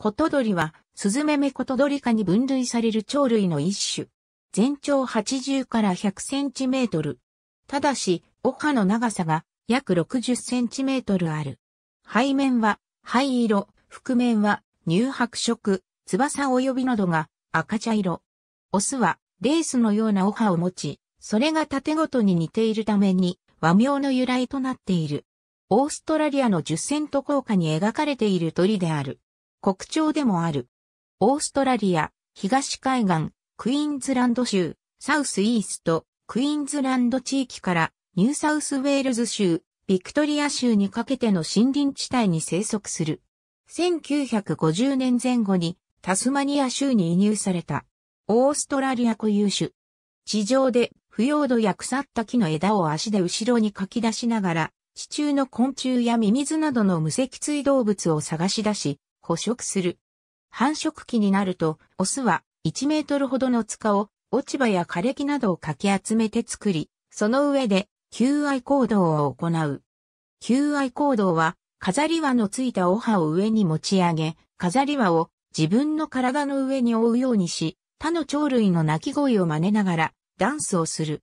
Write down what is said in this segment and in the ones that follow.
コトドリは、スズメメコトドリ科に分類される鳥類の一種。全長80から100センチメートル。ただし、お歯の長さが約60センチメートルある。背面は灰色、覆面は乳白色、翼及び喉が赤茶色。オスはレースのようなお歯を持ち、それが縦ごとに似ているために和名の由来となっている。オーストラリアの10セント効果に描かれている鳥である。国鳥でもある。オーストラリア、東海岸、クイーンズランド州、サウスイースト、クイーンズランド地域からニューサウスウェールズ州、ビクトリア州にかけての森林地帯に生息する。1950年前後にタスマニア州に移入された。オーストラリア固有種。地上で腐葉土や腐った木の枝を足で後ろにかき出しながら、地中の昆虫やミミズなどの無脊椎動物を探し出し、捕食する。繁殖期になると、オスは1メートルほどの塚を落ち葉や枯れ木などをかき集めて作り、その上で求愛行動を行う。求愛行動は、飾り輪のついたお葉を上に持ち上げ、飾り輪を自分の体の上に覆うようにし、他の鳥類の鳴き声を真似ながらダンスをする。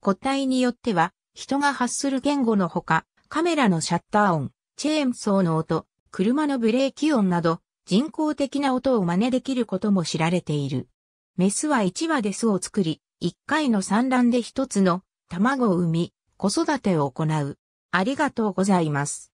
個体によっては、人が発する言語のほか、カメラのシャッター音、チェーンソーの音、車のブレーキ音など人工的な音を真似できることも知られている。メスは1羽で巣を作り、1回の産卵で1つの卵を産み、子育てを行う。ありがとうございます。